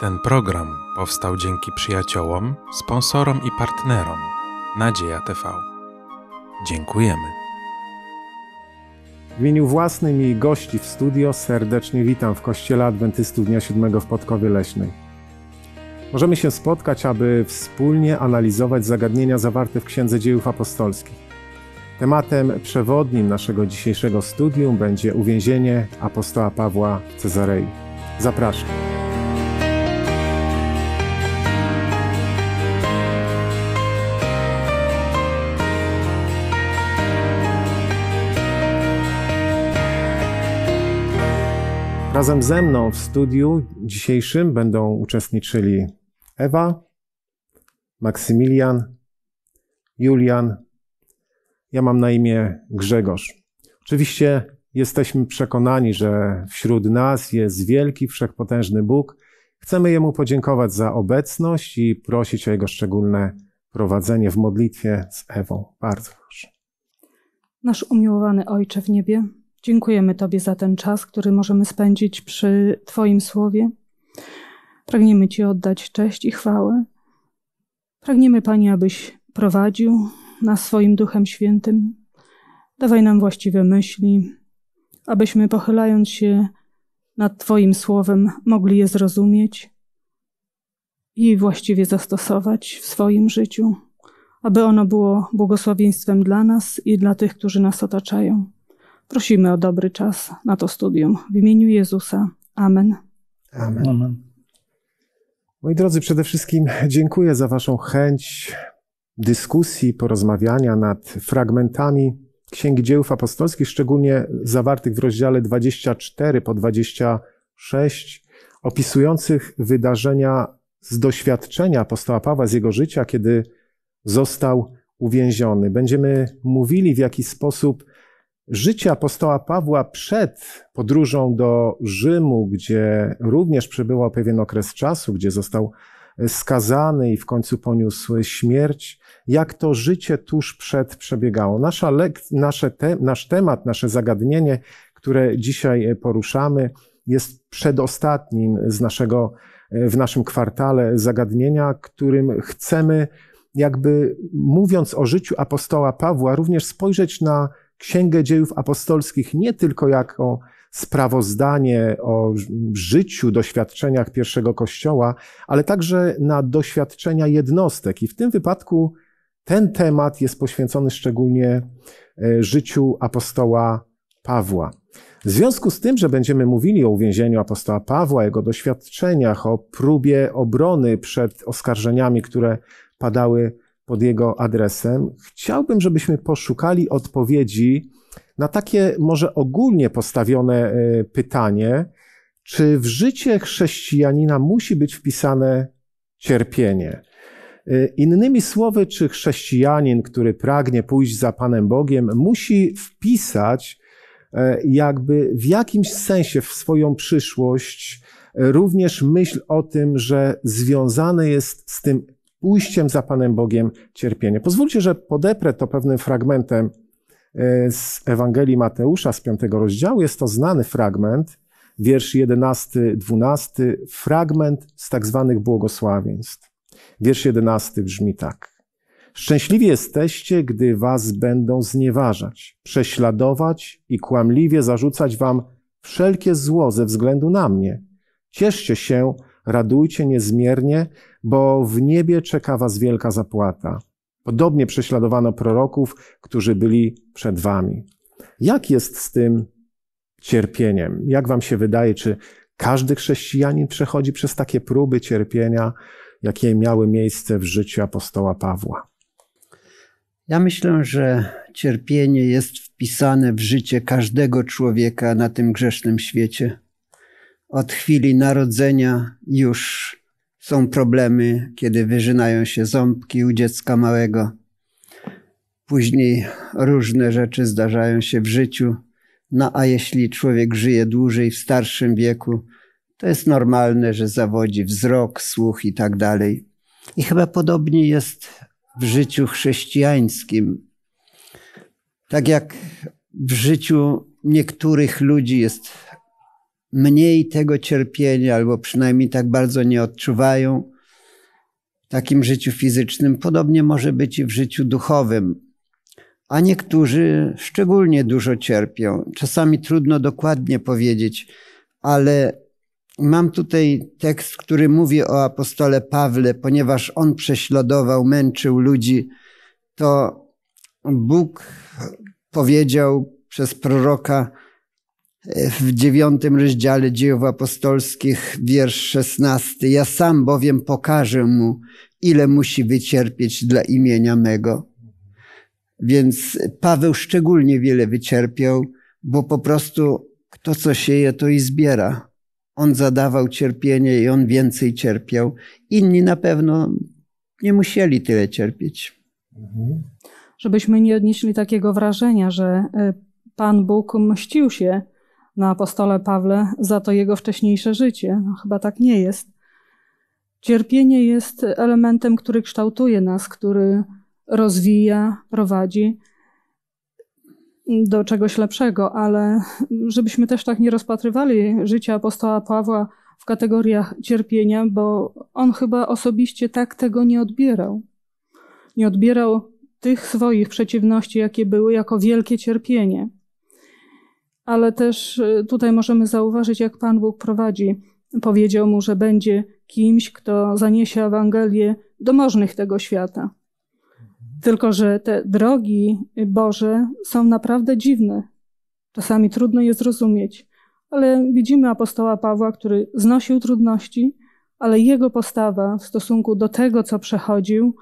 Ten program powstał dzięki przyjaciołom, sponsorom i partnerom Nadzieja TV. Dziękujemy. W imieniu własnym i gości w studio serdecznie witam w Kościele Adwentystów Dnia Siódmego w Podkowie Leśnej. Możemy się spotkać, aby wspólnie analizować zagadnienia zawarte w Księdze Dziejów Apostolskich. Tematem przewodnim naszego dzisiejszego studium będzie uwięzienie apostoła Pawła w Cezarei. Zapraszam. Razem ze mną w studiu dzisiejszym będą uczestniczyli Ewa, Maksymilian, Julian. Ja mam na imię Grzegorz. Oczywiście jesteśmy przekonani, że wśród nas jest wielki, wszechpotężny Bóg. Chcemy Jemu podziękować za obecność i prosić o Jego szczególne prowadzenie w modlitwie z Ewą. Bardzo proszę. Nasz umiłowany Ojcze w niebie Dziękujemy Tobie za ten czas, który możemy spędzić przy Twoim słowie. Pragniemy Ci oddać cześć i chwałę. Pragniemy, Panie, abyś prowadził nas swoim Duchem Świętym. Dawaj nam właściwe myśli, abyśmy pochylając się nad Twoim słowem, mogli je zrozumieć i właściwie zastosować w swoim życiu, aby ono było błogosławieństwem dla nas i dla tych, którzy nas otaczają. Prosimy o dobry czas na to studium. W imieniu Jezusa. Amen. Amen. Amen. Moi drodzy, przede wszystkim dziękuję za Waszą chęć dyskusji, porozmawiania nad fragmentami Księgi Dziejów Apostolskich, szczególnie zawartych w rozdziale 24 po 26, opisujących wydarzenia z doświadczenia apostoła Pawła, z jego życia, kiedy został uwięziony. Będziemy mówili, w jaki sposób życia apostoła Pawła przed podróżą do Rzymu, gdzie również przebywał pewien okres czasu, gdzie został e, skazany i w końcu poniósł śmierć, jak to życie tuż przed przebiegało. Nasza nasze te nasz temat, nasze zagadnienie, które dzisiaj e, poruszamy, jest przedostatnim z naszego, e, w naszym kwartale zagadnienia, którym chcemy, jakby mówiąc o życiu apostoła Pawła, również spojrzeć na Księgę Dziejów Apostolskich nie tylko jako sprawozdanie o życiu, doświadczeniach pierwszego kościoła, ale także na doświadczenia jednostek. I w tym wypadku ten temat jest poświęcony szczególnie e, życiu apostoła Pawła. W związku z tym, że będziemy mówili o uwięzieniu apostoła Pawła, jego doświadczeniach, o próbie obrony przed oskarżeniami, które padały pod jego adresem, chciałbym, żebyśmy poszukali odpowiedzi na takie może ogólnie postawione e, pytanie, czy w życie chrześcijanina musi być wpisane cierpienie? E, innymi słowy, czy chrześcijanin, który pragnie pójść za Panem Bogiem, musi wpisać e, jakby w jakimś sensie w swoją przyszłość również myśl o tym, że związane jest z tym pójściem za Panem Bogiem cierpienie. Pozwólcie, że podeprę to pewnym fragmentem e, z Ewangelii Mateusza z piątego rozdziału. Jest to znany fragment, wiersz 11-12, fragment z tak zwanych błogosławieństw. Wiersz 11 brzmi tak. Szczęśliwi jesteście, gdy was będą znieważać, prześladować i kłamliwie zarzucać wam wszelkie zło ze względu na mnie. Cieszcie się, radujcie niezmiernie, bo w niebie czeka was wielka zapłata. Podobnie prześladowano proroków, którzy byli przed wami. Jak jest z tym cierpieniem? Jak wam się wydaje, czy każdy chrześcijanin przechodzi przez takie próby cierpienia, jakie miały miejsce w życiu apostoła Pawła? Ja myślę, że cierpienie jest wpisane w życie każdego człowieka na tym grzesznym świecie od chwili narodzenia już są problemy, kiedy wyżynają się ząbki u dziecka małego. Później różne rzeczy zdarzają się w życiu. No a jeśli człowiek żyje dłużej w starszym wieku, to jest normalne, że zawodzi wzrok, słuch i tak dalej. I chyba podobnie jest w życiu chrześcijańskim. Tak jak w życiu niektórych ludzi jest mniej tego cierpienia, albo przynajmniej tak bardzo nie odczuwają w takim życiu fizycznym. Podobnie może być i w życiu duchowym. A niektórzy szczególnie dużo cierpią. Czasami trudno dokładnie powiedzieć, ale mam tutaj tekst, który mówi o apostole Pawle, ponieważ on prześladował, męczył ludzi, to Bóg powiedział przez proroka, w dziewiątym rozdziale dziejów apostolskich, wiersz szesnasty. Ja sam bowiem pokażę mu, ile musi wycierpieć dla imienia mego. Więc Paweł szczególnie wiele wycierpiał, bo po prostu kto co sieje, to i zbiera. On zadawał cierpienie i on więcej cierpiał. Inni na pewno nie musieli tyle cierpieć. Mhm. Żebyśmy nie odnieśli takiego wrażenia, że e, Pan Bóg mścił się na apostole Pawle za to jego wcześniejsze życie. No, chyba tak nie jest. Cierpienie jest elementem, który kształtuje nas, który rozwija, prowadzi do czegoś lepszego, ale żebyśmy też tak nie rozpatrywali życia apostoła Pawła w kategoriach cierpienia, bo on chyba osobiście tak tego nie odbierał. Nie odbierał tych swoich przeciwności, jakie były, jako wielkie cierpienie ale też y, tutaj możemy zauważyć, jak Pan Bóg prowadzi. Powiedział mu, że będzie kimś, kto zaniesie Ewangelię do możnych tego świata. Tylko, że te drogi Boże są naprawdę dziwne. Czasami trudno je zrozumieć, ale widzimy apostoła Pawła, który znosił trudności, ale jego postawa w stosunku do tego, co przechodził,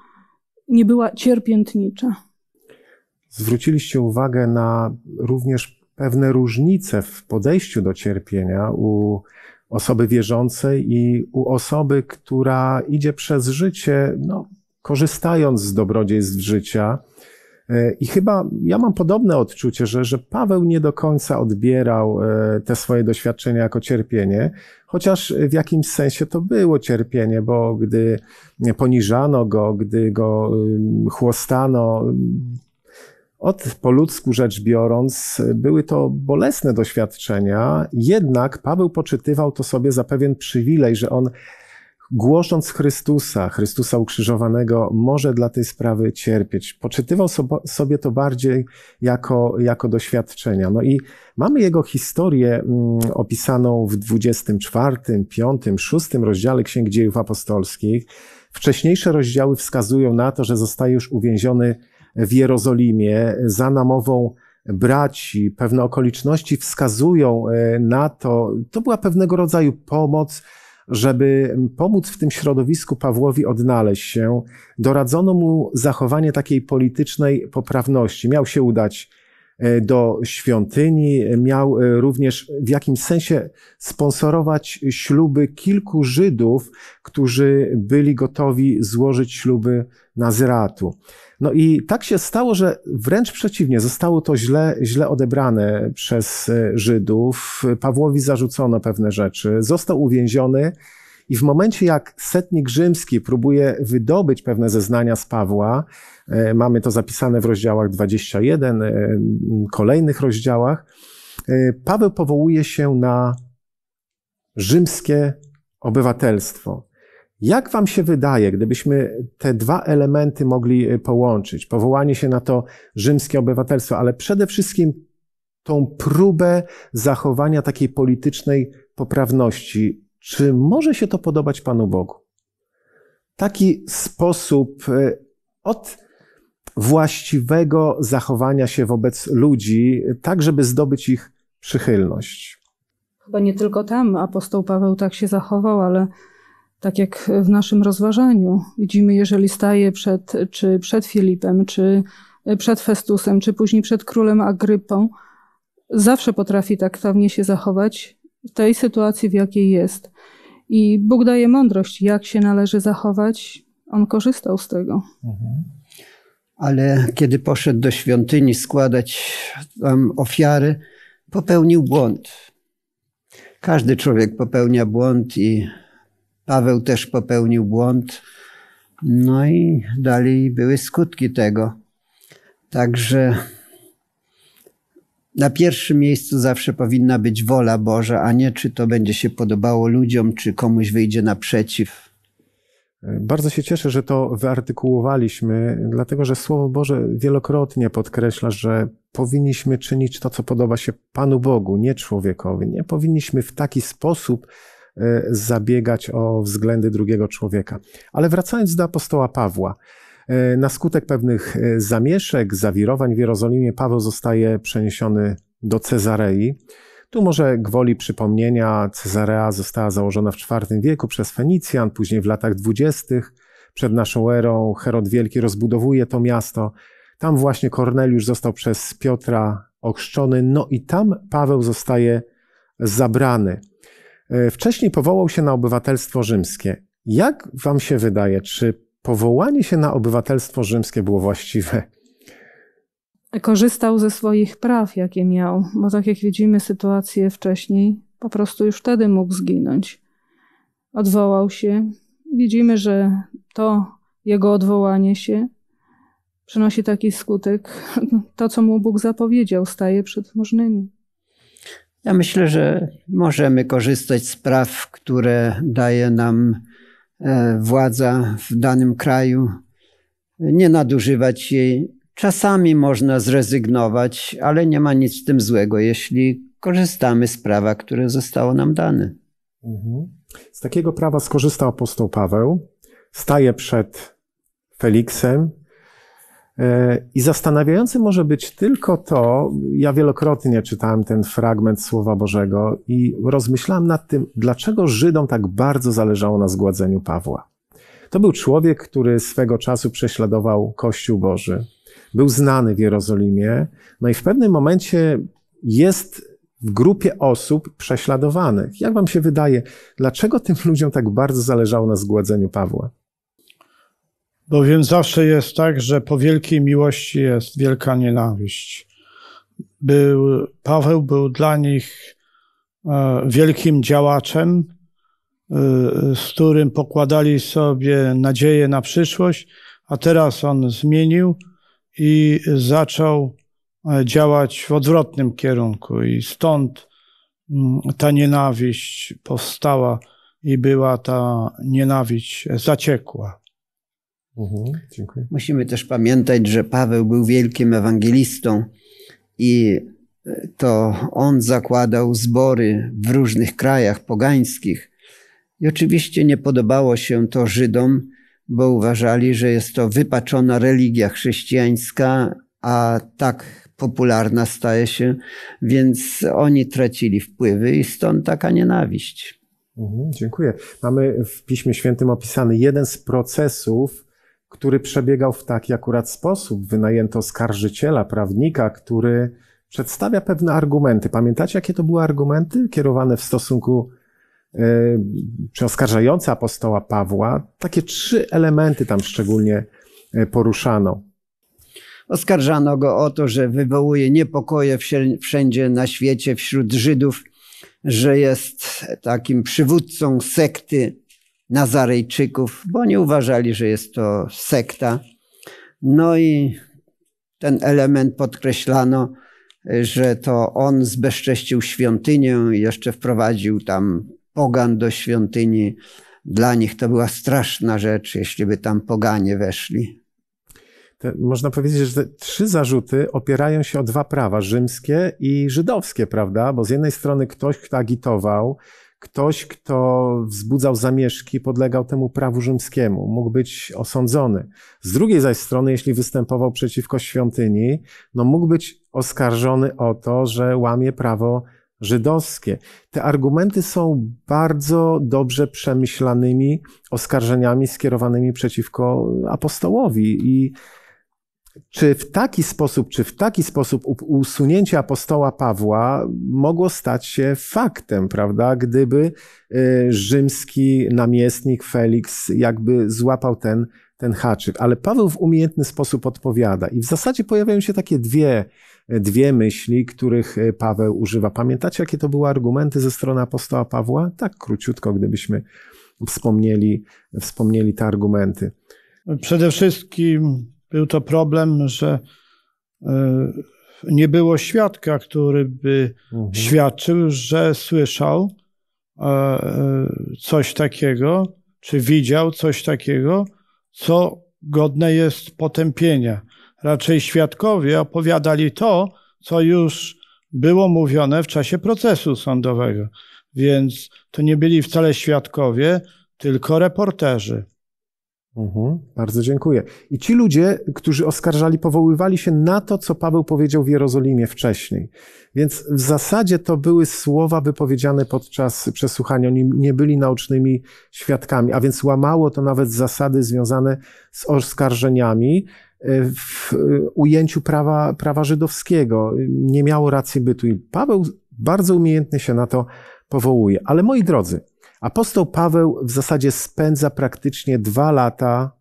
nie była cierpiętnicza. Zwróciliście uwagę na również pewne różnice w podejściu do cierpienia u osoby wierzącej i u osoby, która idzie przez życie, no, korzystając z dobrodziejstw życia. E, I chyba ja mam podobne odczucie, że, że Paweł nie do końca odbierał e, te swoje doświadczenia jako cierpienie, chociaż w jakimś sensie to było cierpienie, bo gdy poniżano go, gdy go chłostano, od po ludzku rzecz biorąc, były to bolesne doświadczenia, jednak Paweł poczytywał to sobie za pewien przywilej, że on głosząc Chrystusa, Chrystusa ukrzyżowanego, może dla tej sprawy cierpieć. Poczytywał sobie to bardziej jako, jako doświadczenia. No i mamy jego historię mm, opisaną w 24, 5, 6 rozdziale Księgi Dziejów Apostolskich. Wcześniejsze rozdziały wskazują na to, że zostaje już uwięziony w Jerozolimie, za namową braci, pewne okoliczności wskazują e, na to, to była pewnego rodzaju pomoc, żeby pomóc w tym środowisku Pawłowi odnaleźć się, doradzono mu zachowanie takiej politycznej poprawności. Miał się udać e, do świątyni, miał e, również w jakimś sensie sponsorować śluby kilku Żydów, którzy byli gotowi złożyć śluby Nazyratu. No i tak się stało, że wręcz przeciwnie, zostało to źle, źle odebrane przez e, Żydów. Pawłowi zarzucono pewne rzeczy, został uwięziony. I w momencie, jak setnik rzymski próbuje wydobyć pewne zeznania z Pawła, e, mamy to zapisane w rozdziałach 21, e, kolejnych rozdziałach, Paweł powołuje się na rzymskie obywatelstwo. Jak Wam się wydaje, gdybyśmy te dwa elementy mogli e, połączyć? Powołanie się na to rzymskie obywatelstwo, ale przede wszystkim tą próbę zachowania takiej politycznej poprawności. Czy może się to podobać Panu Bogu? Taki sposób e, od właściwego zachowania się wobec ludzi, tak żeby zdobyć ich przychylność. Chyba nie tylko tam apostoł Paweł tak się zachował, ale tak jak w naszym rozważaniu widzimy, jeżeli staje przed, czy przed Filipem, czy przed Festusem, czy później przed królem Agrypą, zawsze potrafi tak stawnie się zachować w tej sytuacji, w jakiej jest. I Bóg daje mądrość, jak się należy zachować. On korzystał z tego. Mhm. Ale kiedy poszedł do świątyni składać tam ofiary, popełnił błąd. Każdy człowiek popełnia błąd i Paweł też popełnił błąd. No i dalej były skutki tego. Także na pierwszym miejscu zawsze powinna być wola Boża, a nie czy to będzie się podobało ludziom, czy komuś wyjdzie naprzeciw. Bardzo się cieszę, że to wyartykułowaliśmy, dlatego że Słowo Boże wielokrotnie podkreśla, że powinniśmy czynić to, co podoba się Panu Bogu, nie człowiekowi. Nie powinniśmy w taki sposób E, zabiegać o względy drugiego człowieka. Ale wracając do apostoła Pawła. E, na skutek pewnych e, zamieszek, zawirowań w Jerozolimie Paweł zostaje przeniesiony do Cezarei. Tu może gwoli przypomnienia, Cezarea została założona w IV wieku przez Fenicjan, później w latach dwudziestych przed naszą erą Herod Wielki rozbudowuje to miasto. Tam właśnie Korneliusz został przez Piotra ochrzczony, no i tam Paweł zostaje zabrany. E, wcześniej powołał się na obywatelstwo rzymskie. Jak wam się wydaje, czy powołanie się na obywatelstwo rzymskie było właściwe? Korzystał ze swoich praw, jakie miał, bo tak jak widzimy sytuację wcześniej, po prostu już wtedy mógł zginąć. Odwołał się. Widzimy, że to jego odwołanie się przynosi taki skutek. To, co mu Bóg zapowiedział, staje przed możnymi. Ja myślę, że możemy korzystać z praw, które daje nam e, władza w danym kraju, nie nadużywać jej. Czasami można zrezygnować, ale nie ma nic w tym złego, jeśli korzystamy z prawa, które zostało nam dane. Mhm. Z takiego prawa skorzystał apostoł Paweł. Staje przed Feliksem, E, I zastanawiające może być tylko to, ja wielokrotnie czytałem ten fragment Słowa Bożego i rozmyślałem nad tym, dlaczego Żydom tak bardzo zależało na zgładzeniu Pawła. To był człowiek, który swego czasu prześladował Kościół Boży. Był znany w Jerozolimie, no i w pewnym momencie jest w grupie osób prześladowanych. Jak wam się wydaje, dlaczego tym ludziom tak bardzo zależało na zgładzeniu Pawła? Bowiem zawsze jest tak, że po wielkiej miłości jest wielka nienawiść. Był, Paweł był dla nich e, wielkim działaczem, e, z którym pokładali sobie nadzieję na przyszłość, a teraz on zmienił i zaczął e, działać w odwrotnym kierunku. I stąd mm, ta nienawiść powstała i była ta nienawiść zaciekła. Mhm, Musimy też pamiętać, że Paweł był wielkim ewangelistą i e, to on zakładał zbory w różnych krajach pogańskich. I oczywiście nie podobało się to Żydom, bo uważali, że jest to wypaczona religia chrześcijańska, a tak popularna staje się, więc oni tracili wpływy i stąd taka nienawiść. Mhm, dziękuję. Mamy w Piśmie Świętym opisany jeden z procesów, który przebiegał w taki akurat sposób. Wynajęto skarżyciela, prawnika, który przedstawia pewne argumenty. Pamiętacie, jakie to były argumenty kierowane w stosunku e, czy oskarżające apostoła Pawła? Takie trzy elementy tam szczególnie e, poruszano. Oskarżano go o to, że wywołuje niepokoje wszędzie na świecie wśród Żydów, że jest takim przywódcą sekty Nazarejczyków, bo nie uważali, że jest to sekta. No i ten element podkreślano, że to on zbezcześcił świątynię i jeszcze wprowadził tam pogan do świątyni. Dla nich to była straszna rzecz, jeśli by tam poganie weszli. To można powiedzieć, że te trzy zarzuty opierają się o dwa prawa, rzymskie i żydowskie, prawda? Bo z jednej strony ktoś, kto agitował, ktoś, kto wzbudzał zamieszki, podlegał temu prawu rzymskiemu, mógł być osądzony. Z drugiej zaś strony, jeśli występował przeciwko świątyni, no mógł być oskarżony o to, że łamie prawo żydowskie. Te argumenty są bardzo dobrze przemyślanymi oskarżeniami skierowanymi przeciwko apostołowi i czy w taki sposób, czy w taki sposób usunięcie apostoła Pawła mogło stać się faktem, prawda? Gdyby y, rzymski namiestnik Felix jakby złapał ten, ten haczyk. Ale Paweł w umiejętny sposób odpowiada. I w zasadzie pojawiają się takie dwie, dwie myśli, których y, Paweł używa. Pamiętacie, jakie to były argumenty ze strony apostoła Pawła? Tak króciutko, gdybyśmy wspomnieli, wspomnieli te argumenty. Przede wszystkim był to problem, że e, nie było świadka, który by mhm. świadczył, że słyszał e, e, coś takiego, czy widział coś takiego, co godne jest potępienia. Raczej świadkowie opowiadali to, co już było mówione w czasie procesu sądowego. Więc to nie byli wcale świadkowie, tylko reporterzy. Mhm, bardzo dziękuję. I ci ludzie, którzy oskarżali, powoływali się na to, co Paweł powiedział w Jerozolimie wcześniej. Więc w zasadzie to były słowa wypowiedziane podczas przesłuchania. Oni nie byli naucznymi świadkami, a więc łamało to nawet zasady związane z oskarżeniami e, w e, ujęciu prawa, prawa żydowskiego. Nie miało racji bytu. I Paweł bardzo umiejętnie się na to powołuje. Ale moi drodzy, Apostoł Paweł w zasadzie spędza praktycznie dwa lata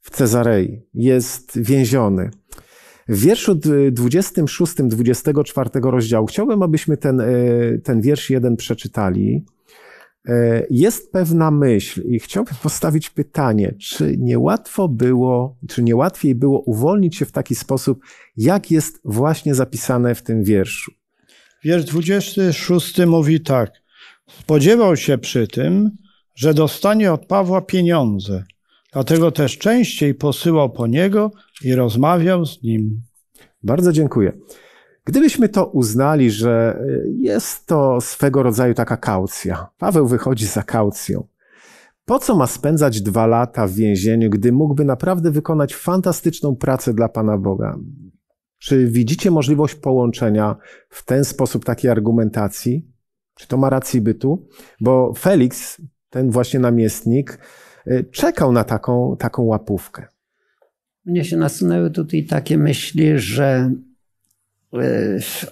w Cezarei. Jest więziony. W wierszu 26, 24 rozdziału chciałbym, abyśmy ten, e, ten wiersz jeden przeczytali. E, jest pewna myśl i chciałbym postawić pytanie, czy niełatwo było, czy niełatwiej było uwolnić się w taki sposób, jak jest właśnie zapisane w tym wierszu. Wiersz 26 mówi tak. Spodziewał się przy tym, że dostanie od Pawła pieniądze, dlatego też częściej posyłał po niego i rozmawiał z nim. Bardzo dziękuję. Gdybyśmy to uznali, że jest to swego rodzaju taka kaucja, Paweł wychodzi za kaucją. Po co ma spędzać dwa lata w więzieniu, gdy mógłby naprawdę wykonać fantastyczną pracę dla Pana Boga? Czy widzicie możliwość połączenia w ten sposób takiej argumentacji czy to ma rację bytu? Bo Felix, ten właśnie namiestnik, y, czekał na taką, taką łapówkę. Mnie się nasunęły tutaj takie myśli, że y,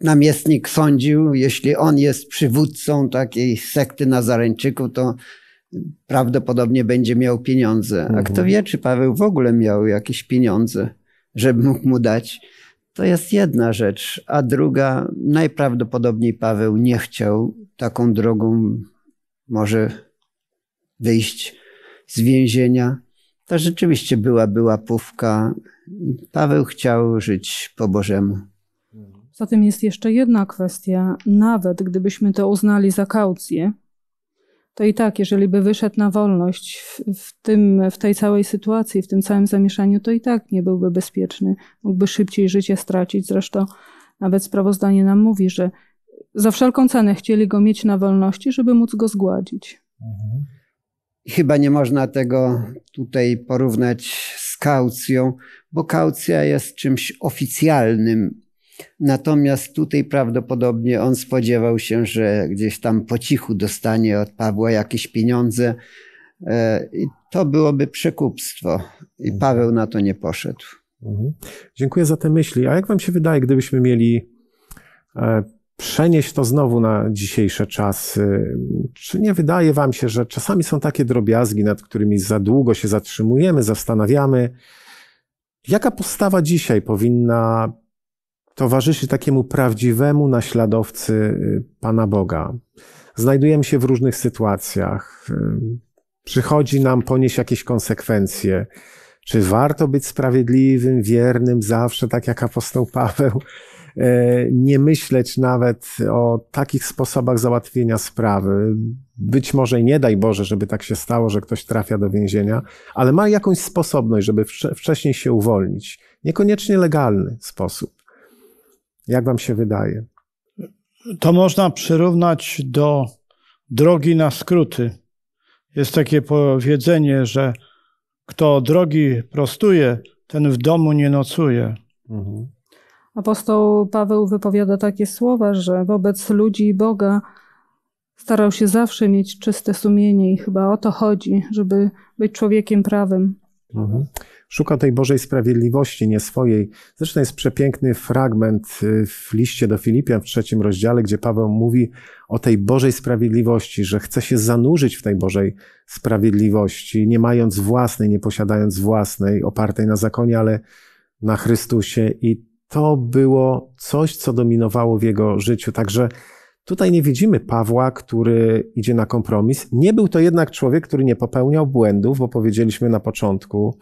namiestnik sądził, jeśli on jest przywódcą takiej sekty Nazareńczyków, to prawdopodobnie będzie miał pieniądze. A kto mhm. wie, czy Paweł w ogóle miał jakieś pieniądze, żeby mógł mu dać. To jest jedna rzecz, a druga, najprawdopodobniej Paweł nie chciał taką drogą może wyjść z więzienia. To rzeczywiście była, była pówka. Paweł chciał żyć po Bożemu. Zatem jest jeszcze jedna kwestia. Nawet gdybyśmy to uznali za kaucję, to i tak, jeżeli by wyszedł na wolność w, w, tym, w tej całej sytuacji, w tym całym zamieszaniu, to i tak nie byłby bezpieczny, mógłby szybciej życie stracić. Zresztą nawet sprawozdanie nam mówi, że za wszelką cenę chcieli go mieć na wolności, żeby móc go zgładzić. Mhm. Chyba nie można tego tutaj porównać z kaucją, bo kaucja jest czymś oficjalnym, Natomiast tutaj prawdopodobnie on spodziewał się, że gdzieś tam po cichu dostanie od Pawła jakieś pieniądze. E, I to byłoby przekupstwo. I mhm. Paweł na to nie poszedł. Mhm. Dziękuję za te myśli. A jak Wam się wydaje, gdybyśmy mieli e, przenieść to znowu na dzisiejsze czasy, czy nie wydaje Wam się, że czasami są takie drobiazgi, nad którymi za długo się zatrzymujemy, zastanawiamy? Jaka postawa dzisiaj powinna towarzyszy takiemu prawdziwemu naśladowcy y, Pana Boga. Znajdujemy się w różnych sytuacjach. Y, przychodzi nam ponieść jakieś konsekwencje. Czy warto być sprawiedliwym, wiernym zawsze, tak jak apostoł Paweł? Y, nie myśleć nawet o takich sposobach załatwienia sprawy. Być może nie daj Boże, żeby tak się stało, że ktoś trafia do więzienia, ale ma jakąś sposobność, żeby wcześniej się uwolnić. Niekoniecznie legalny sposób. Jak wam się wydaje? To można przyrównać do drogi na skróty. Jest takie powiedzenie, że kto drogi prostuje, ten w domu nie nocuje. Mhm. Apostoł Paweł wypowiada takie słowa, że wobec ludzi i Boga starał się zawsze mieć czyste sumienie i chyba o to chodzi, żeby być człowiekiem prawym. Mhm. Szuka tej Bożej sprawiedliwości, nie swojej. Zresztą jest przepiękny fragment y, w liście do Filipian w trzecim rozdziale, gdzie Paweł mówi o tej Bożej sprawiedliwości, że chce się zanurzyć w tej Bożej sprawiedliwości, nie mając własnej, nie posiadając własnej, opartej na zakonie, ale na Chrystusie. I to było coś, co dominowało w jego życiu. Także Tutaj nie widzimy Pawła, który idzie na kompromis. Nie był to jednak człowiek, który nie popełniał błędów, bo powiedzieliśmy na początku,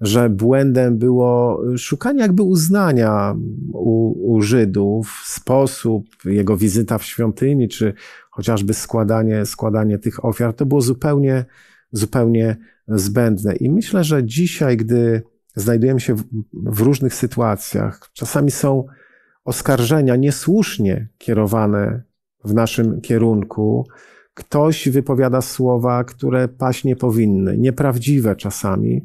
że błędem było szukanie jakby uznania u, u Żydów, sposób, jego wizyta w świątyni, czy chociażby składanie, składanie tych ofiar, to było zupełnie, zupełnie zbędne. I myślę, że dzisiaj, gdy znajdujemy się w, w różnych sytuacjach, czasami są oskarżenia niesłusznie kierowane w naszym kierunku, ktoś wypowiada słowa, które paść nie powinny, nieprawdziwe czasami.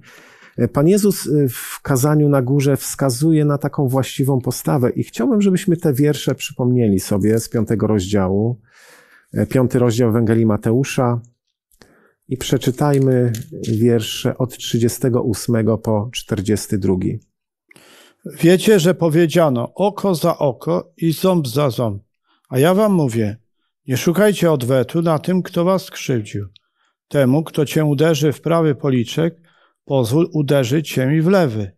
Pan Jezus y, w kazaniu na górze wskazuje na taką właściwą postawę i chciałbym, żebyśmy te wiersze przypomnieli sobie z piątego rozdziału, e, piąty rozdział Ewangelii Mateusza i przeczytajmy wiersze od 38 po 42. Wiecie, że powiedziano oko za oko i ząb za ząb. A ja wam mówię, nie szukajcie odwetu na tym, kto was skrzywdził. Temu, kto cię uderzy w prawy policzek, pozwól uderzyć się i w lewy.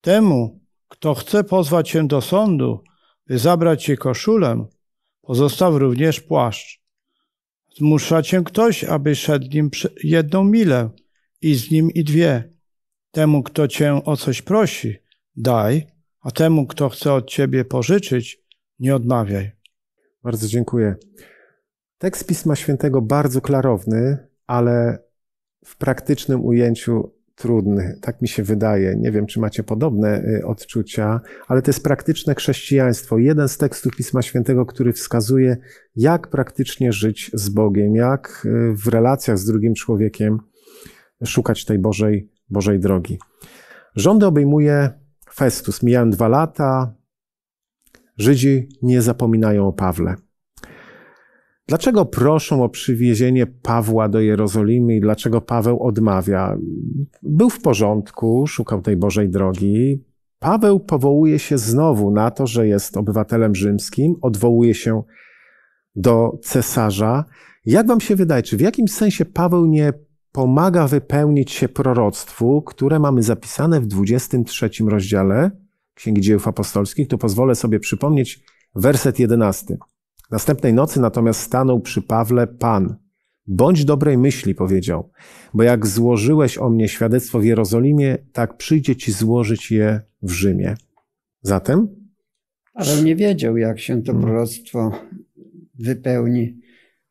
Temu, kto chce pozwać cię do sądu, by zabrać ci koszulę, pozostaw również płaszcz. Zmusza cię ktoś, aby szedł nim jedną milę i z nim i dwie. Temu, kto cię o coś prosi, daj, a temu, kto chce od ciebie pożyczyć, nie odmawiaj. Bardzo dziękuję. Tekst Pisma Świętego bardzo klarowny, ale w praktycznym ujęciu trudny. Tak mi się wydaje. Nie wiem, czy macie podobne y, odczucia, ale to jest praktyczne chrześcijaństwo. Jeden z tekstów Pisma Świętego, który wskazuje, jak praktycznie żyć z Bogiem, jak y, w relacjach z drugim człowiekiem szukać tej Bożej, Bożej drogi. Rządy obejmuje Festus. Mijają dwa lata. Żydzi nie zapominają o Pawle. Dlaczego proszą o przywiezienie Pawła do Jerozolimy i dlaczego Paweł odmawia? Był w porządku, szukał tej Bożej drogi. Paweł powołuje się znowu na to, że jest obywatelem rzymskim, odwołuje się do cesarza. Jak wam się wydaje, czy w jakimś sensie Paweł nie pomaga wypełnić się proroctwu, które mamy zapisane w 23 rozdziale Księgi Dziejów Apostolskich? Tu pozwolę sobie przypomnieć werset 11. Następnej nocy natomiast stanął przy Pawle Pan. Bądź dobrej myśli, powiedział, bo jak złożyłeś o mnie świadectwo w Jerozolimie, tak przyjdzie ci złożyć je w Rzymie. Zatem? Ale nie wiedział, jak się to hmm. proroctwo wypełni.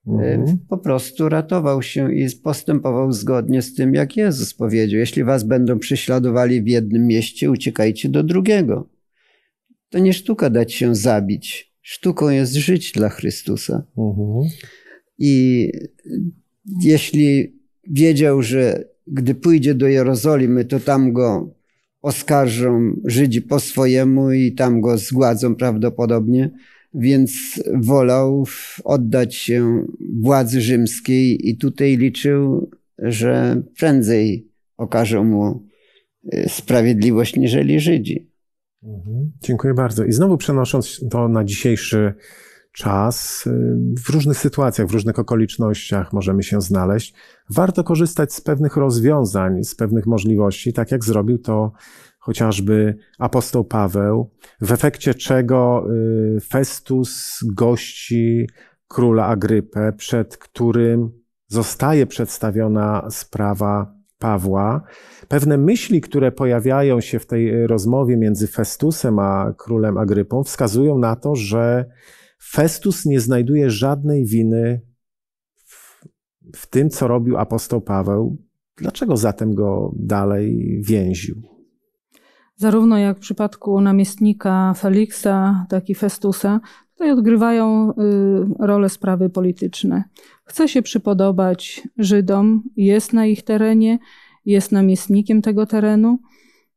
Mhm. Po prostu ratował się i postępował zgodnie z tym, jak Jezus powiedział: Jeśli was będą prześladowali w jednym mieście, uciekajcie do drugiego. To nie sztuka dać się zabić. Sztuką jest żyć dla Chrystusa. Mhm. I jeśli wiedział, że gdy pójdzie do Jerozolimy, to tam go oskarżą Żydzi po swojemu i tam go zgładzą prawdopodobnie, więc wolał oddać się władzy rzymskiej i tutaj liczył, że prędzej okażą mu y, sprawiedliwość niżeli Żydzi. Mhm. Dziękuję bardzo. I znowu przenosząc to na dzisiejszy czas, y, w różnych sytuacjach, w różnych okolicznościach możemy się znaleźć. Warto korzystać z pewnych rozwiązań, z pewnych możliwości, tak jak zrobił to chociażby apostoł Paweł, w efekcie czego y, Festus gości króla Agrypę, przed którym zostaje przedstawiona sprawa Pawła. Pewne myśli, które pojawiają się w tej e, rozmowie między Festusem a królem Agrypą, wskazują na to, że Festus nie znajduje żadnej winy w, w tym, co robił apostoł Paweł. Dlaczego zatem go dalej więził? zarówno jak w przypadku namiestnika Feliksa, tak i Festusa, tutaj odgrywają y, rolę sprawy polityczne. Chce się przypodobać Żydom, jest na ich terenie jest namiestnikiem tego terenu,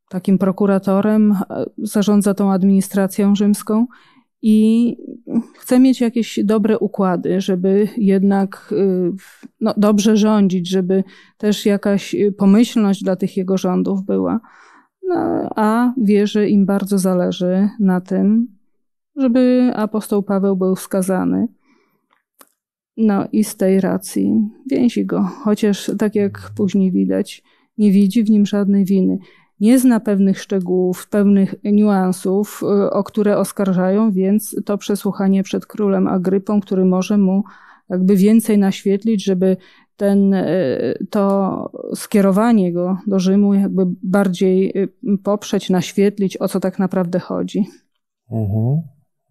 takim prokuratorem, e, zarządza tą administracją rzymską i chce mieć jakieś dobre układy, żeby jednak e, no, dobrze rządzić, żeby też jakaś e, pomyślność dla tych jego rządów była. No, a wie, że im bardzo zależy na tym, żeby apostoł Paweł był wskazany. No i z tej racji więzi go, chociaż tak jak później widać, nie widzi w nim żadnej winy. Nie zna pewnych szczegółów, pewnych niuansów, y, o które oskarżają, więc to przesłuchanie przed królem Agrypą, który może mu jakby więcej naświetlić, żeby ten, y, to skierowanie go do Rzymu jakby bardziej y, poprzeć, naświetlić, o co tak naprawdę chodzi. Mhm.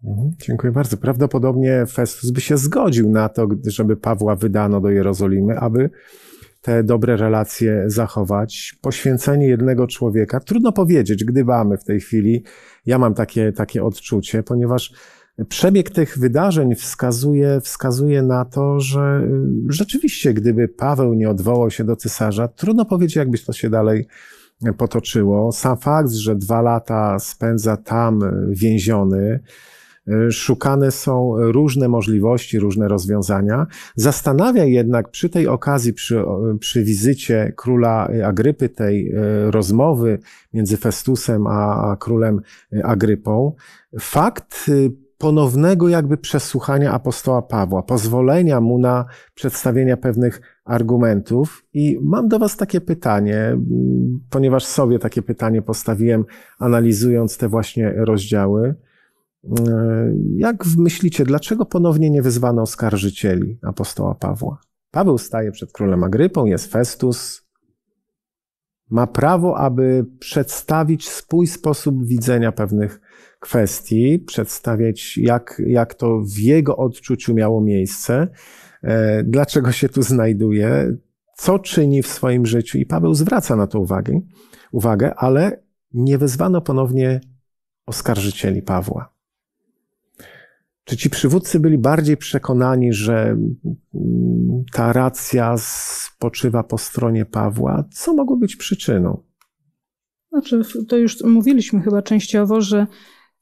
Mhm. Dziękuję bardzo. Prawdopodobnie Festus by się zgodził na to, żeby Pawła wydano do Jerozolimy, aby te dobre relacje zachować. Poświęcenie jednego człowieka, trudno powiedzieć, gdybamy w tej chwili, ja mam takie, takie odczucie, ponieważ przebieg tych wydarzeń wskazuje, wskazuje na to, że y, rzeczywiście, gdyby Paweł nie odwołał się do cesarza, trudno powiedzieć, jakby to się dalej y, potoczyło. Sam fakt, że dwa lata spędza tam y, więziony, Y, szukane są różne możliwości, różne rozwiązania. Zastanawia jednak przy tej okazji, przy, przy wizycie króla Agrypy, tej y, rozmowy między Festusem a, a królem y, Agrypą, fakt ponownego jakby przesłuchania apostoła Pawła, pozwolenia mu na przedstawienie pewnych argumentów. I mam do Was takie pytanie, ponieważ sobie takie pytanie postawiłem, analizując te właśnie rozdziały. E, jak myślicie, dlaczego ponownie nie wyzwano oskarżycieli apostoła Pawła? Paweł staje przed królem Agrypą, jest Festus. Ma prawo, aby przedstawić swój sposób widzenia pewnych kwestii, przedstawiać, jak, jak to w jego odczuciu miało miejsce, e, dlaczego się tu znajduje, co czyni w swoim życiu. I Paweł zwraca na to uwagę, uwagę ale nie wezwano ponownie oskarżycieli Pawła. Czy ci przywódcy byli bardziej przekonani, że mm, ta racja spoczywa po stronie Pawła? Co mogło być przyczyną? Znaczy, to już mówiliśmy chyba częściowo, że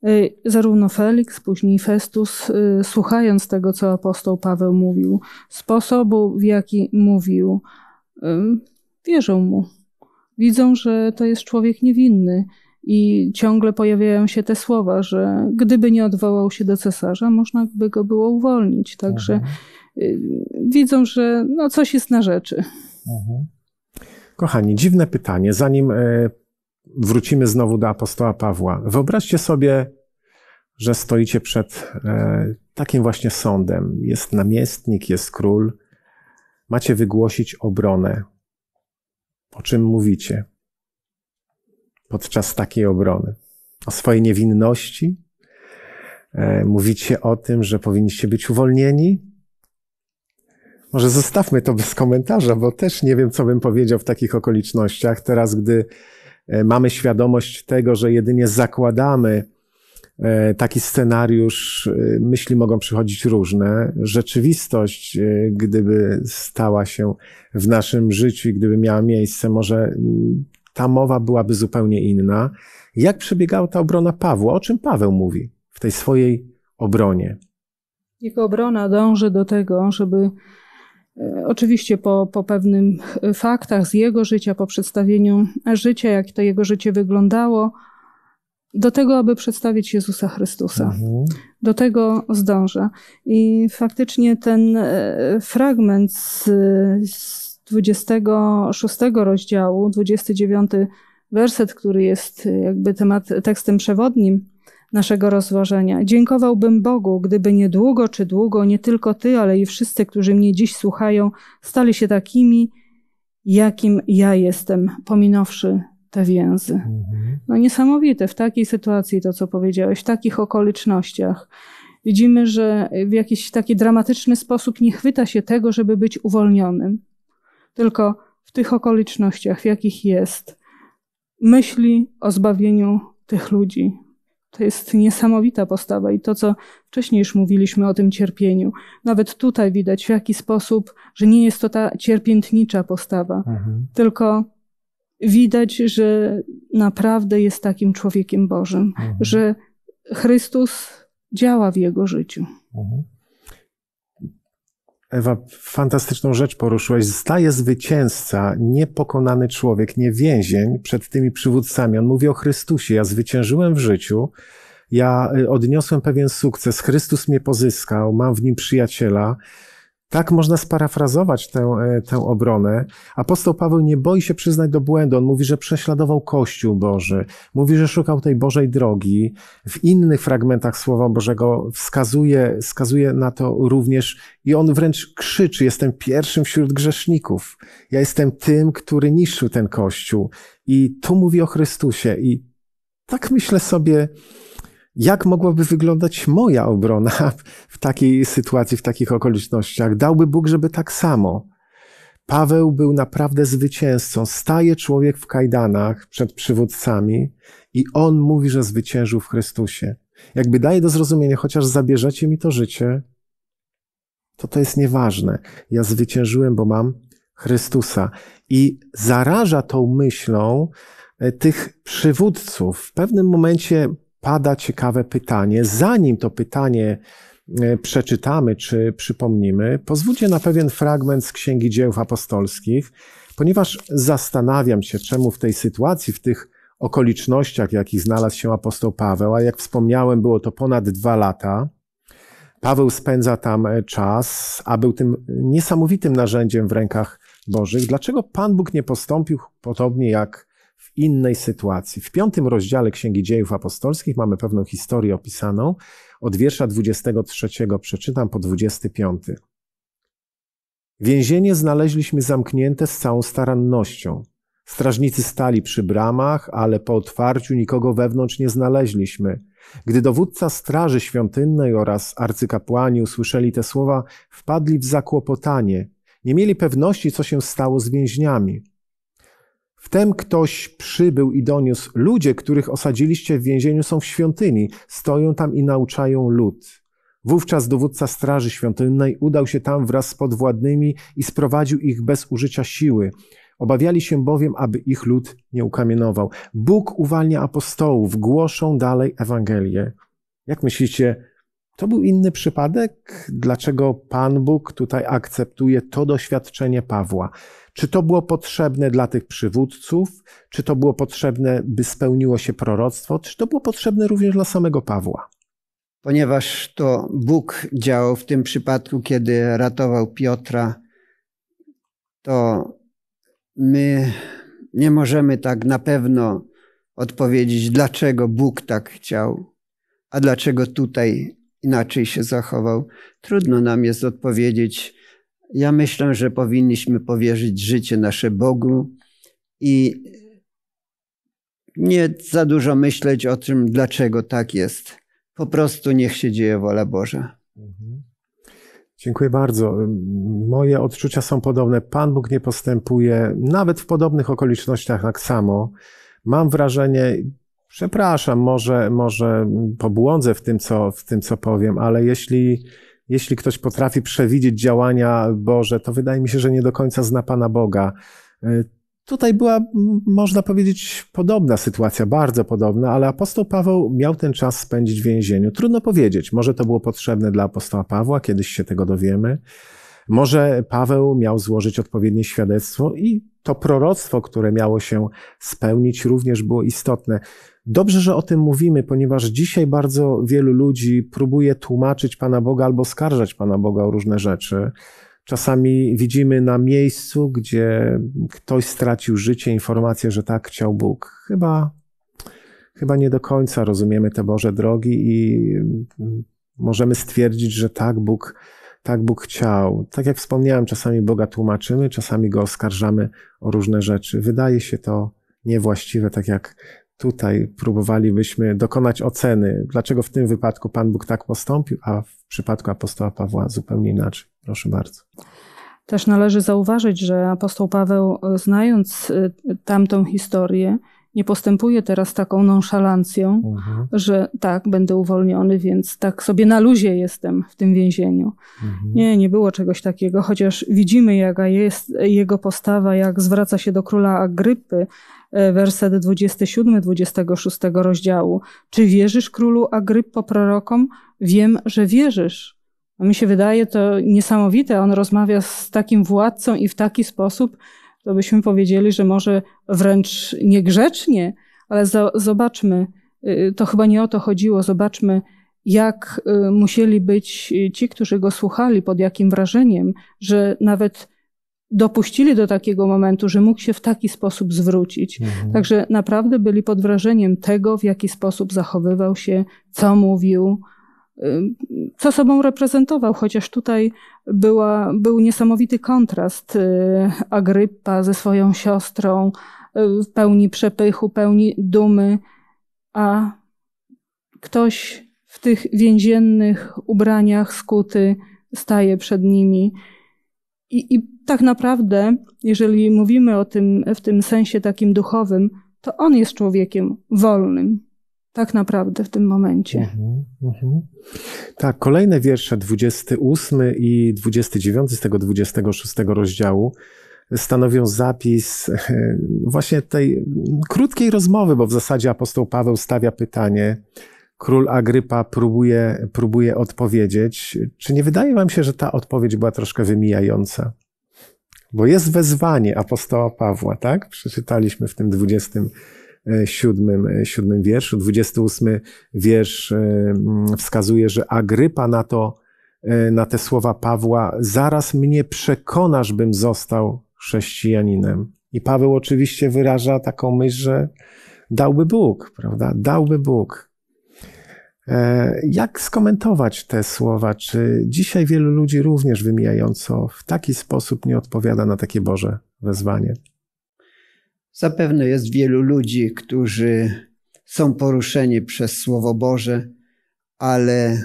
y, zarówno Felix, później Festus, y, słuchając tego, co apostoł Paweł mówił, sposobu, w jaki mówił, wierzą mu. Widzą, że to jest człowiek niewinny i ciągle pojawiają się te słowa, że gdyby nie odwołał się do cesarza, można by go było uwolnić. Także mhm. Y, widzą, że no coś jest na rzeczy. Mhm. Kochani, dziwne pytanie. Zanim e, wrócimy znowu do apostoła Pawła, wyobraźcie sobie, że stoicie przed e, takim właśnie sądem. Jest namiestnik, jest król. Macie wygłosić obronę. O czym mówicie? podczas takiej obrony? O swojej niewinności? E, mówicie o tym, że powinniście być uwolnieni? Może zostawmy to bez komentarza, bo też nie wiem, co bym powiedział w takich okolicznościach. Teraz, gdy e, mamy świadomość tego, że jedynie zakładamy e, taki scenariusz, myśli mogą przychodzić różne. Rzeczywistość, gdyby stała się w naszym życiu i gdyby miała miejsce, może mm, ta mowa byłaby zupełnie inna. Jak przebiegała ta obrona Pawła? O czym Paweł mówi w tej swojej obronie? Jego obrona dąży do tego, żeby e, Oczywiście po, po pewnych e, faktach z jego życia, po przedstawieniu życia, jak to jego życie wyglądało, do tego, aby przedstawić Jezusa Chrystusa. Mhm. Do tego zdąża. I faktycznie ten e, fragment z, z 26 rozdziału, 29 werset, który jest y, jakby temat, tekstem przewodnim naszego rozważenia. Dziękowałbym Bogu, gdyby niedługo czy długo nie tylko Ty, ale i wszyscy, którzy mnie dziś słuchają, stali się takimi, jakim ja jestem, pominąwszy te więzy. Mhm. No niesamowite w takiej sytuacji to, co powiedziałeś, w takich okolicznościach. Widzimy, że w jakiś taki dramatyczny sposób nie chwyta się tego, żeby być uwolnionym tylko w tych okolicznościach, w jakich jest, myśli o zbawieniu tych ludzi. To jest niesamowita postawa i to, co wcześniej już mówiliśmy o tym cierpieniu. Nawet tutaj widać, w jaki sposób, że nie jest to ta cierpiętnicza postawa, mhm. tylko widać, że naprawdę jest takim człowiekiem Bożym, mhm. że Chrystus działa w jego życiu. Mhm. Ewa, fantastyczną rzecz poruszyłaś. Staje zwycięzca, niepokonany człowiek, nie więzień przed tymi przywódcami. On mówi o Chrystusie. Ja zwyciężyłem w życiu, ja y, odniosłem pewien sukces, Chrystus mnie pozyskał, mam w nim przyjaciela. Tak można sparafrazować tę, e, tę obronę. Apostoł Paweł nie boi się przyznać do błędu. On mówi, że prześladował Kościół Boży. Mówi, że szukał tej Bożej drogi. W innych fragmentach Słowa Bożego wskazuje, wskazuje na to również i on wręcz krzyczy, jestem pierwszym wśród grzeszników. Ja jestem tym, który niszczył ten Kościół. I tu mówi o Chrystusie. I tak myślę sobie, jak mogłaby wyglądać moja obrona w takiej sytuacji, w takich okolicznościach? Dałby Bóg, żeby tak samo. Paweł był naprawdę zwycięzcą. Staje człowiek w kajdanach przed przywódcami i on mówi, że zwyciężył w Chrystusie. Jakby daje do zrozumienia, chociaż zabierzecie mi to życie, to to jest nieważne. Ja zwyciężyłem, bo mam Chrystusa. I zaraża tą myślą e, tych przywódców. W pewnym momencie pada ciekawe pytanie. Zanim to pytanie e, przeczytamy czy przypomnimy, pozwólcie na pewien fragment z Księgi Dzieł Apostolskich, ponieważ zastanawiam się, czemu w tej sytuacji, w tych okolicznościach, w jakich znalazł się apostoł Paweł, a jak wspomniałem, było to ponad dwa lata. Paweł spędza tam e, czas, a był tym niesamowitym narzędziem w rękach Bożych. Dlaczego Pan Bóg nie postąpił podobnie jak innej sytuacji. W piątym rozdziale Księgi Dziejów Apostolskich mamy pewną historię opisaną. Od wiersza 23 przeczytam po 25. Więzienie znaleźliśmy zamknięte z całą starannością. Strażnicy stali przy bramach, ale po otwarciu nikogo wewnątrz nie znaleźliśmy. Gdy dowódca Straży Świątynnej oraz arcykapłani usłyszeli te słowa, wpadli w zakłopotanie. Nie mieli pewności, co się stało z więźniami. Wtem ktoś przybył i doniósł: Ludzie, których osadziliście w więzieniu, są w świątyni, stoją tam i nauczają lud. Wówczas dowódca Straży Świątynnej udał się tam wraz z podwładnymi i sprowadził ich bez użycia siły. Obawiali się bowiem, aby ich lud nie ukamienował. Bóg uwalnia apostołów, głoszą dalej Ewangelię. Jak myślicie, to był inny przypadek? Dlaczego Pan Bóg tutaj akceptuje to doświadczenie Pawła? Czy to było potrzebne dla tych przywódców? Czy to było potrzebne, by spełniło się proroctwo? Czy to było potrzebne również dla samego Pawła? Ponieważ to Bóg działał w tym przypadku, kiedy ratował Piotra, to my nie możemy tak na pewno odpowiedzieć, dlaczego Bóg tak chciał, a dlaczego tutaj inaczej się zachował. Trudno nam jest odpowiedzieć ja myślę, że powinniśmy powierzyć życie nasze Bogu i nie za dużo myśleć o tym, dlaczego tak jest. Po prostu niech się dzieje wola Boża. Mhm. Dziękuję bardzo. Moje odczucia są podobne. Pan Bóg nie postępuje nawet w podobnych okolicznościach tak samo. Mam wrażenie, przepraszam, może, może pobłądzę w tym, co, w tym, co powiem, ale jeśli jeśli ktoś potrafi przewidzieć działania Boże, to wydaje mi się, że nie do końca zna Pana Boga. E, tutaj była, można powiedzieć, podobna sytuacja, bardzo podobna, ale apostoł Paweł miał ten czas spędzić w więzieniu. Trudno powiedzieć, może to było potrzebne dla apostoła Pawła, kiedyś się tego dowiemy. Może Paweł miał złożyć odpowiednie świadectwo i to proroctwo, które miało się spełnić, również było istotne. Dobrze, że o tym mówimy, ponieważ dzisiaj bardzo wielu ludzi próbuje tłumaczyć Pana Boga albo skarżać Pana Boga o różne rzeczy. Czasami widzimy na miejscu, gdzie ktoś stracił życie, informację, że tak chciał Bóg. Chyba, chyba nie do końca rozumiemy te Boże drogi i możemy stwierdzić, że tak Bóg tak Bóg chciał. Tak jak wspomniałem, czasami Boga tłumaczymy, czasami go oskarżamy o różne rzeczy. Wydaje się to niewłaściwe, tak jak tutaj próbowalibyśmy dokonać oceny, dlaczego w tym wypadku Pan Bóg tak postąpił, a w przypadku apostoła Pawła zupełnie inaczej. Proszę bardzo. Też należy zauważyć, że apostoł Paweł, e, znając e, tamtą historię, nie postępuję teraz taką nonszalancją, mhm. że tak, będę uwolniony, więc tak sobie na luzie jestem w tym więzieniu. Mhm. Nie, nie było czegoś takiego, chociaż widzimy, jaka jest jego postawa, jak zwraca się do króla Agrypy, e, werset 27-26 rozdziału. Czy wierzysz królu Agrypo prorokom? Wiem, że wierzysz. A mi się wydaje to niesamowite. On rozmawia z takim władcą i w taki sposób, to byśmy powiedzieli, że może wręcz niegrzecznie, ale za, zobaczmy, y, to chyba nie o to chodziło, zobaczmy, jak y, musieli być ci, którzy go słuchali, pod jakim wrażeniem, że nawet dopuścili do takiego momentu, że mógł się w taki sposób zwrócić. Mhm. Także naprawdę byli pod wrażeniem tego, w jaki sposób zachowywał się, co mówił, Y, co sobą reprezentował, chociaż tutaj była, był niesamowity kontrast y, Agrypa ze swoją siostrą, y, pełni przepychu, pełni dumy, a ktoś w tych więziennych ubraniach skuty staje przed nimi. I, I, tak naprawdę, jeżeli mówimy o tym w tym sensie takim duchowym, to on jest człowiekiem wolnym, tak naprawdę w tym momencie. Mhm, mhm. Tak, kolejne wiersze 28 i 29 z tego 26 rozdziału stanowią zapis e, właśnie tej krótkiej rozmowy, bo w zasadzie apostoł Paweł stawia pytanie. Król Agrypa próbuje, próbuje odpowiedzieć. Czy nie wydaje Wam się, że ta odpowiedź była troszkę wymijająca? Bo jest wezwanie apostoła Pawła, tak? Przeczytaliśmy w tym 20 siódmym, siódmym wierszu. 28 wiersz e, mm, wskazuje, że Agrypa na to, e, na te słowa Pawła, zaraz mnie przekonasz, bym został chrześcijaninem. I Paweł oczywiście wyraża taką myśl, że dałby Bóg, prawda? Dałby Bóg. E, jak skomentować te słowa? Czy dzisiaj wielu ludzi również wymijająco w taki sposób nie odpowiada na takie Boże wezwanie? Zapewne jest wielu ludzi, którzy są poruszeni przez Słowo Boże, ale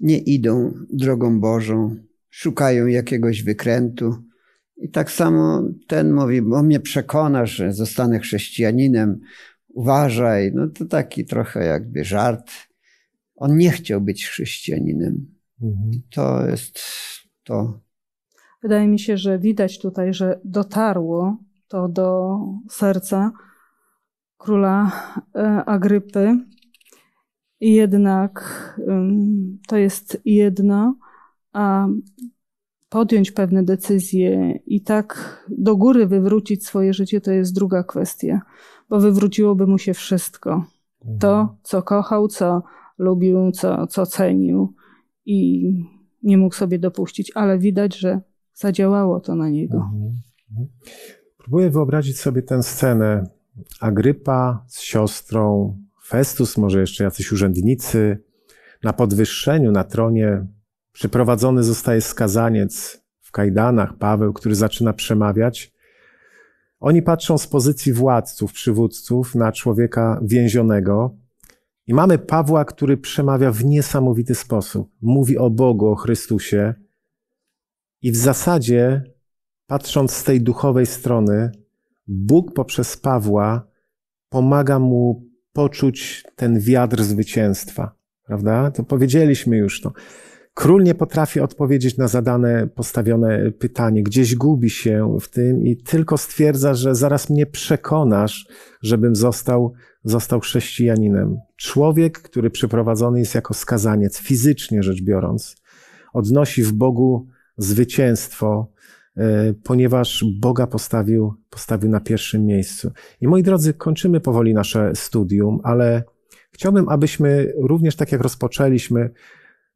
nie idą drogą Bożą, szukają jakiegoś wykrętu. I tak samo ten mówi, bo mnie przekona, że zostanę chrześcijaninem, uważaj. No to taki trochę jakby żart. On nie chciał być chrześcijaninem. Mhm. To jest to. Wydaje mi się, że widać tutaj, że dotarło to do serca króla e, Agrypy. Jednak to jest jedno, a podjąć pewne decyzje i tak do góry wywrócić swoje życie to jest druga kwestia, bo wywróciłoby mu się wszystko. To, mhm. co kochał, co lubił, co, co cenił i nie mógł sobie dopuścić, ale widać, że zadziałało to na niego. Mhm. mhm. Próbuję wyobrazić sobie tę scenę. Agrypa z siostrą, Festus, może jeszcze jacyś urzędnicy. Na podwyższeniu, na tronie przyprowadzony zostaje skazaniec w kajdanach, Paweł, który zaczyna przemawiać. Oni patrzą z pozycji władców, przywódców na człowieka więzionego. I mamy Pawła, który przemawia w niesamowity sposób. Mówi o Bogu, o Chrystusie. I w zasadzie patrząc z tej duchowej strony, Bóg poprzez Pawła pomaga mu poczuć ten wiatr zwycięstwa. Prawda? To powiedzieliśmy już to. Król nie potrafi odpowiedzieć na zadane, postawione pytanie. Gdzieś gubi się w tym i tylko stwierdza, że zaraz mnie przekonasz, żebym został, został chrześcijaninem. Człowiek, który przyprowadzony jest jako skazaniec, fizycznie rzecz biorąc, odnosi w Bogu zwycięstwo E, ponieważ Boga postawił, postawił na pierwszym miejscu. I moi drodzy, kończymy powoli nasze studium, ale chciałbym, abyśmy również tak jak rozpoczęliśmy,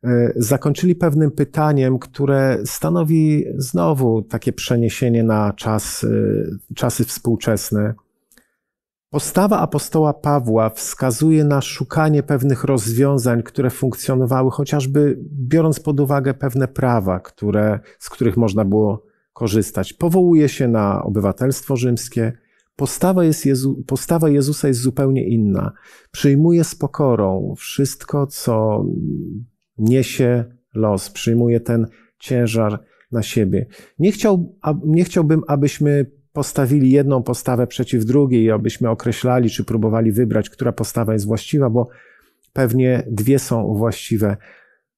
e, zakończyli pewnym pytaniem, które stanowi znowu takie przeniesienie na czas, e, czasy współczesne. Postawa apostoła Pawła wskazuje na szukanie pewnych rozwiązań, które funkcjonowały, chociażby biorąc pod uwagę pewne prawa, które, z których można było korzystać. Powołuje się na obywatelstwo rzymskie. Postawa, jest Jezu, postawa Jezusa jest zupełnie inna. Przyjmuje z pokorą wszystko, co niesie los, przyjmuje ten ciężar na siebie. Nie, chciał, nie chciałbym, abyśmy postawili jedną postawę przeciw drugiej, abyśmy określali czy próbowali wybrać, która postawa jest właściwa, bo pewnie dwie są właściwe.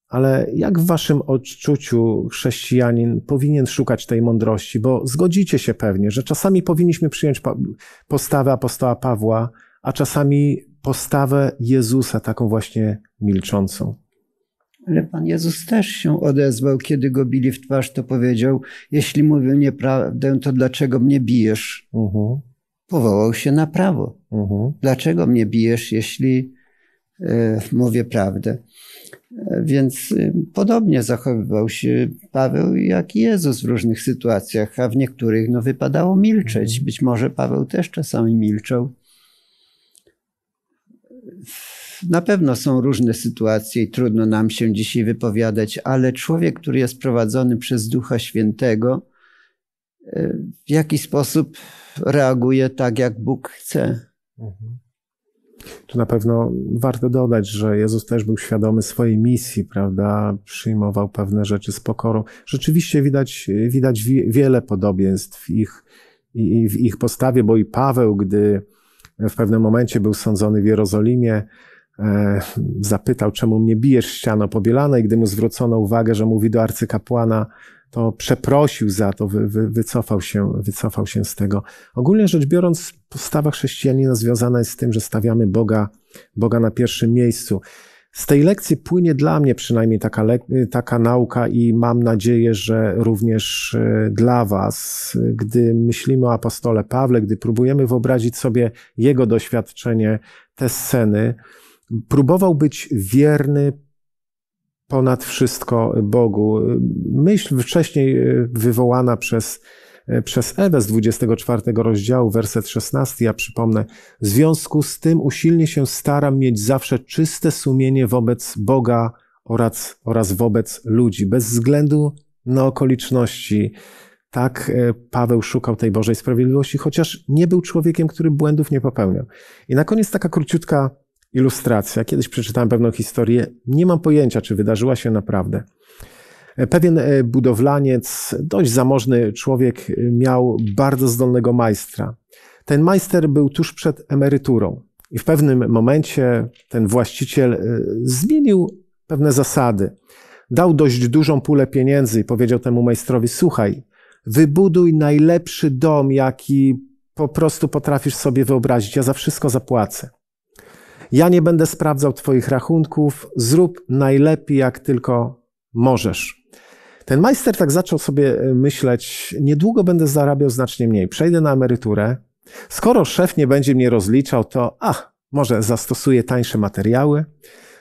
Ale jak w waszym odczuciu chrześcijanin powinien szukać tej mądrości? Bo zgodzicie się pewnie, że czasami powinniśmy przyjąć postawę apostoła Pawła, a czasami postawę Jezusa, taką właśnie milczącą. Ale Pan Jezus też się odezwał, kiedy go bili w twarz, to powiedział: Jeśli mówię nieprawdę, to dlaczego mnie bijesz? Uh-huh. Powołał się na prawo. Uh-huh. Dlaczego mnie bijesz, jeśli y, mówię prawdę? Więc y, podobnie zachowywał się Paweł jak Jezus w różnych sytuacjach, a w niektórych no, wypadało milczeć. Mhm. Być może Paweł też czasami milczał. Na pewno są różne sytuacje i trudno nam się dzisiaj wypowiadać, ale człowiek, który jest prowadzony przez Ducha Świętego, y, w jaki sposób reaguje tak, jak Bóg chce. Mhm. Tu na pewno warto dodać, że Jezus też był świadomy swojej misji, prawda? Przyjmował pewne rzeczy z pokorą. Rzeczywiście widać, widać wiele podobieństw w ich, i w ich postawie, bo i Paweł, gdy w pewnym momencie był sądzony w Jerozolimie, e, zapytał, czemu mnie bijesz ściano pobielane i gdy mu zwrócono uwagę, że mówi do arcykapłana, to przeprosił za to, wy, wy, wycofał, się, wycofał się z tego. Ogólnie rzecz biorąc, postawa chrześcijanina związana jest z tym, że stawiamy Boga, Boga na pierwszym miejscu. Z tej lekcji płynie dla mnie przynajmniej taka, taka nauka i mam nadzieję, że również e, dla Was, gdy myślimy o apostole Pawle, gdy próbujemy wyobrazić sobie jego doświadczenie, te sceny, próbował być wierny ponad wszystko Bogu. Myśl wcześniej e, wywołana przez, e, przez Ewę z 24 rozdziału, werset 16, ja przypomnę. W związku z tym usilnie się staram mieć zawsze czyste sumienie wobec Boga oraz, oraz wobec ludzi, bez względu na okoliczności. Tak e, Paweł szukał tej Bożej sprawiedliwości, chociaż nie był człowiekiem, który błędów nie popełniał. I na koniec taka króciutka ilustracja. Kiedyś przeczytałem pewną historię, nie mam pojęcia, czy wydarzyła się naprawdę. E, pewien e, budowlaniec, dość zamożny człowiek, e, miał bardzo zdolnego majstra. Ten majster był tuż przed emeryturą i w pewnym momencie ten właściciel zmienił pewne zasady. Dał dość dużą pulę pieniędzy i powiedział temu majstrowi: Słuchaj, wybuduj najlepszy dom, jaki po prostu potrafisz sobie wyobrazić. Ja za wszystko zapłacę. Ja nie będę sprawdzał Twoich rachunków, zrób najlepiej jak tylko możesz. Ten majster tak zaczął sobie e, myśleć: niedługo będę zarabiał znacznie mniej, przejdę na emeryturę. Skoro szef nie będzie mnie rozliczał, to a, może zastosuję tańsze materiały,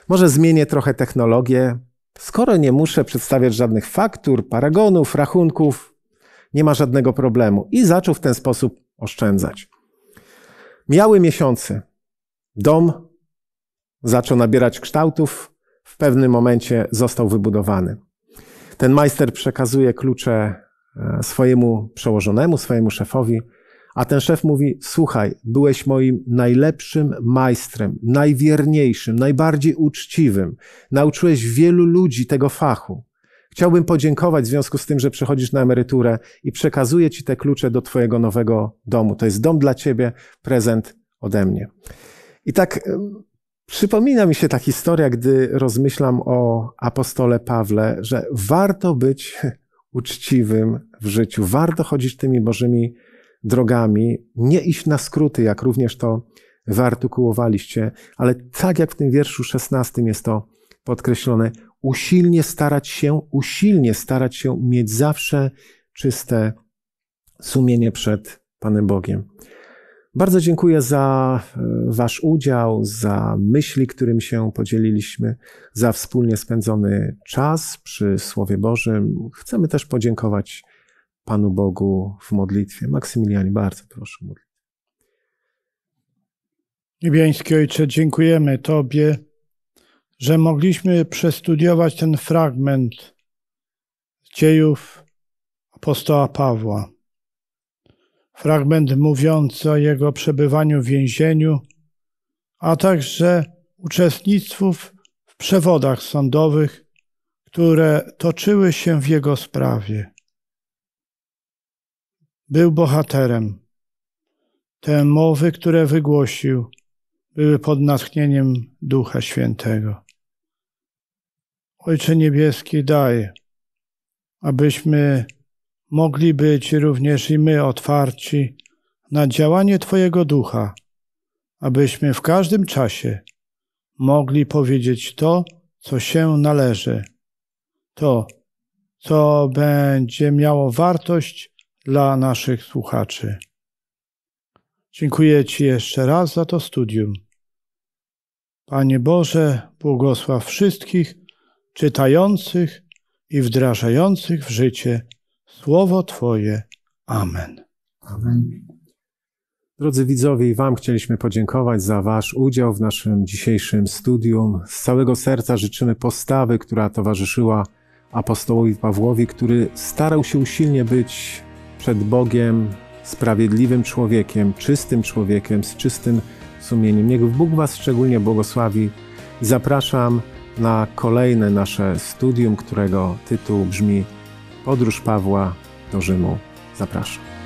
może zmienię trochę technologię. Skoro nie muszę przedstawiać żadnych faktur, paragonów, rachunków, nie ma żadnego problemu. I zaczął w ten sposób oszczędzać. Miały miesiące. Dom zaczął nabierać kształtów, w pewnym momencie został wybudowany. Ten majster przekazuje klucze e, swojemu przełożonemu, swojemu szefowi, a ten szef mówi: Słuchaj, byłeś moim najlepszym majstrem, najwierniejszym, najbardziej uczciwym. Nauczyłeś wielu ludzi tego fachu. Chciałbym podziękować w związku z tym, że przechodzisz na emeryturę i przekazuję ci te klucze do Twojego nowego domu. To jest dom dla Ciebie, prezent ode mnie. I tak Przypomina mi się ta historia, gdy rozmyślam o apostole Pawle, że warto być uczciwym w życiu, warto chodzić tymi Bożymi drogami, nie iść na skróty, jak również to wyartykułowaliście, ale tak jak w tym wierszu 16 jest to podkreślone, usilnie starać się, usilnie starać się mieć zawsze czyste sumienie przed Panem Bogiem. Bardzo dziękuję za e, Wasz udział, za myśli, którym się podzieliliśmy, za wspólnie spędzony czas przy Słowie Bożym. Chcemy też podziękować Panu Bogu w modlitwie. Maksymilianie, bardzo proszę modlitwę. Niebiański Ojcze, dziękujemy Tobie, że mogliśmy przestudiować ten fragment dziejów apostoła Pawła fragment mówiący o jego przebywaniu w więzieniu, a także uczestnictwu w przewodach sądowych, które toczyły się w jego sprawie. Był bohaterem. Te mowy, które wygłosił, były pod natchnieniem Ducha Świętego. Ojcze Niebieski, daj, abyśmy mogli być również i my otwarci na działanie Twojego ducha, abyśmy w każdym czasie mogli powiedzieć to, co się należy, to, co będzie miało wartość dla naszych słuchaczy. Dziękuję Ci jeszcze raz za to studium. Panie Boże, błogosław wszystkich czytających i wdrażających w życie Słowo Twoje. Amen. Amen. Drodzy widzowie, i Wam chcieliśmy podziękować za Wasz udział w naszym dzisiejszym studium. Z całego serca życzymy postawy, która towarzyszyła apostołowi Pawłowi, który starał się usilnie być przed Bogiem sprawiedliwym człowiekiem, czystym człowiekiem, z czystym sumieniem. Niech Bóg Was szczególnie błogosławi. Zapraszam na kolejne nasze studium, którego tytuł brzmi Podróż Pawła do Rzymu. Zapraszam.